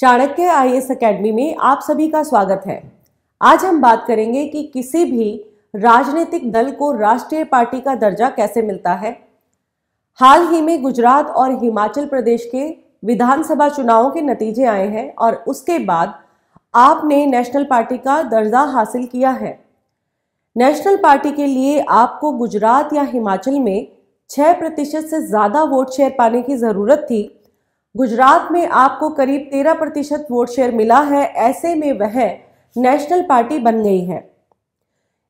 Chanakya I S academy में आप सभी का स्वागत है आज हम बात करेंगे कि किसी भी राजनीतिक दल को राष्ट्रीय पार्टी का दर्जा कैसे मिलता है हाल ही में गुजरात और हिमाचल प्रदेश के विधानसभा चुनावों के नतीजे आए हैं और उसके बाद आपने नेशनल पार्टी का दर्जा हासिल किया है नेशनल पार्टी के लिए आपको गुजरात या हिमाचल में छह प्रतिशत से ज़्यादा वोट शेयर पाने की ज़रूरत थी गुजरात में आपको करीब तेरह प्रतिशत वोट शेयर मिला है ऐसे में वह नेशनल पार्टी बन गई है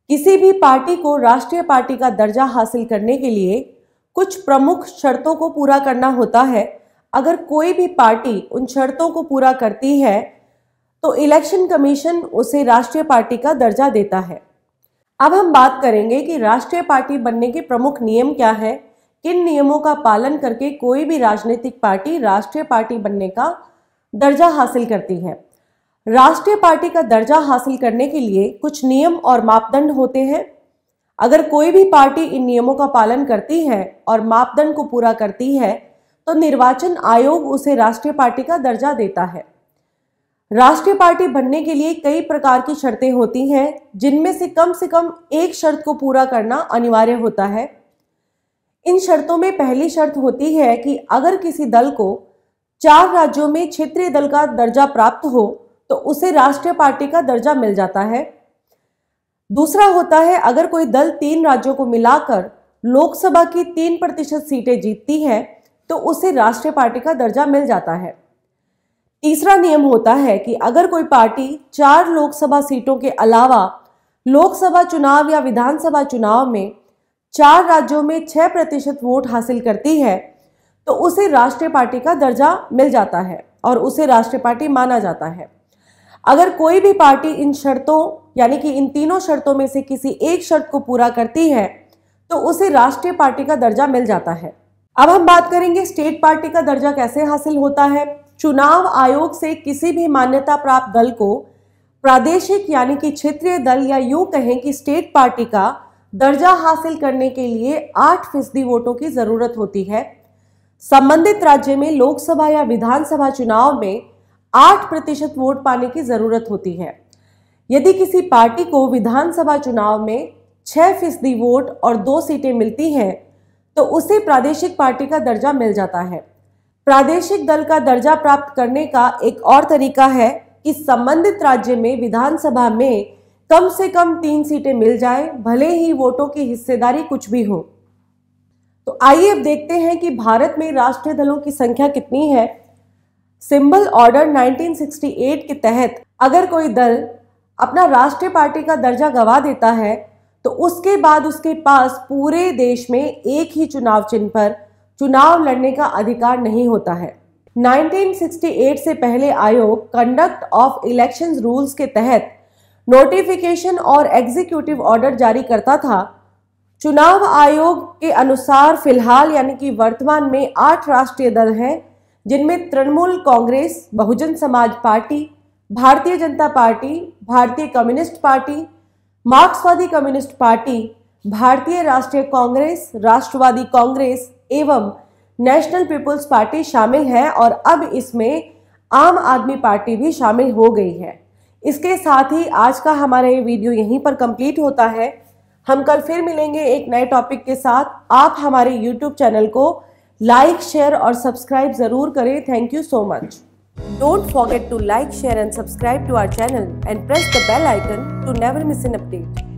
किसी भी पार्टी को राष्ट्रीय पार्टी का दर्जा हासिल करने के लिए कुछ प्रमुख शर्तों को पूरा करना होता है अगर कोई भी पार्टी उन शर्तों को पूरा करती है तो इलेक्शन कमीशन उसे राष्ट्रीय पार्टी का दर्जा देता है अब हम बात करेंगे कि राष्ट्रीय पार्टी बनने के प्रमुख नियम क्या है किन नियमों का पालन करके कोई भी राजनीतिक पार्टी राष्ट्रीय पार्टी बनने का दर्जा हासिल करती है राष्ट्रीय पार्टी का दर्जा हासिल करने के लिए कुछ नियम और मापदंड होते हैं अगर कोई भी पार्टी इन नियमों का पालन करती है और मापदंड को पूरा करती है तो निर्वाचन आयोग उसे राष्ट्रीय पार्टी का दर्जा देता है राष्ट्रीय पार्टी बनने के लिए कई प्रकार की शर्तें होती हैं जिनमें से कम से कम एक शर्त को पूरा करना अनिवार्य होता है इन शर्तों में पहली शर्त होती है कि अगर किसी दल को चार राज्यों में क्षेत्रीय दल का दर्जा प्राप्त हो तो उसे राष्ट्रीय पार्टी का दर्जा मिल जाता है दूसरा होता है अगर कोई दल तीन राज्यों को मिलाकर लोकसभा की तीन प्रतिशत सीटें जीतती है तो उसे राष्ट्रीय पार्टी का दर्जा मिल जाता है तीसरा नियम होता है कि अगर कोई पार्टी चार लोकसभा सीटों के अलावा लोकसभा चुनाव या विधानसभा चुनाव में चार राज्यों में छः प्रतिशत वोट हासिल करती है तो उसे राष्ट्रीय पार्टी का दर्जा मिल जाता है और उसे राष्ट्रीय पार्टी माना जाता है अगर कोई भी पार्टी इन शर्तों यानी कि इन तीनों शर्तों में से किसी एक शर्त को पूरा करती है तो उसे राष्ट्रीय पार्टी का दर्जा मिल जाता है अब हम बात करेंगे स्टेट पार्टी का दर्जा कैसे हासिल होता है चुनाव आयोग से किसी भी मान्यता प्राप्त दल को प्रादेशिक यानी कि क्षेत्रीय दल या यूं कहें कि स्टेट पार्टी का दर्जा हासिल करने के लिए आठ फीसदी वोटों की जरूरत होती है संबंधित राज्य में लोकसभा या विधानसभा चुनाव में आठ प्रतिशत वोट पाने की जरूरत होती है यदि किसी पार्टी को विधानसभा चुनाव में छह फीसदी वोट और दो सीटें मिलती हैं तो उसे प्रादेशिक पार्टी का दर्जा मिल जाता है प्रादेशिक दल का दर्जा प्राप्त करने का एक और तरीका है कि संबंधित राज्य में विधानसभा में कम से कम तीन सीटें मिल जाए भले ही वोटों की हिस्सेदारी कुछ भी हो तो आइए अब देखते हैं कि भारत में राष्ट्रीय दलों की संख्या कितनी है सिंबल ऑर्डर 1968 के तहत अगर कोई दल अपना राष्ट्रीय पार्टी का दर्जा गवा देता है तो उसके बाद उसके पास पूरे देश में एक ही चुनाव चिन्ह पर चुनाव लड़ने का अधिकार नहीं होता है 1968 से पहले आयोग कंडक्ट ऑफ इलेक्शंस रूल्स के तहत नोटिफिकेशन और एग्जीक्यूटिव ऑर्डर जारी करता था चुनाव आयोग के अनुसार फिलहाल यानी कि वर्तमान में आठ राष्ट्रीय दल हैं जिनमें तृणमूल कांग्रेस बहुजन समाज पार्टी भारतीय Janata Party Bharatiya Communist Party मार्क्सवादी कम्युनिस्ट पार्टी भारतीय राष्ट्रीय कांग्रेस राष्ट्रवादी कांग्रेस एवं नेशनल पीपुल्स पार्टी शामिल हैं और अब इसमें आम आदमी पार्टी भी शामिल हो गई है इसके साथ ही आज का हमारा ये वीडियो यहीं पर कंप्लीट होता है हम कल फिर मिलेंगे एक नए टॉपिक के साथ आप हमारे यूट्यूब चैनल को लाइक शेयर और सब्सक्राइब जरूर करें thank you so much don't forget to like share and subscribe to our channel and press the bell icon to never miss an update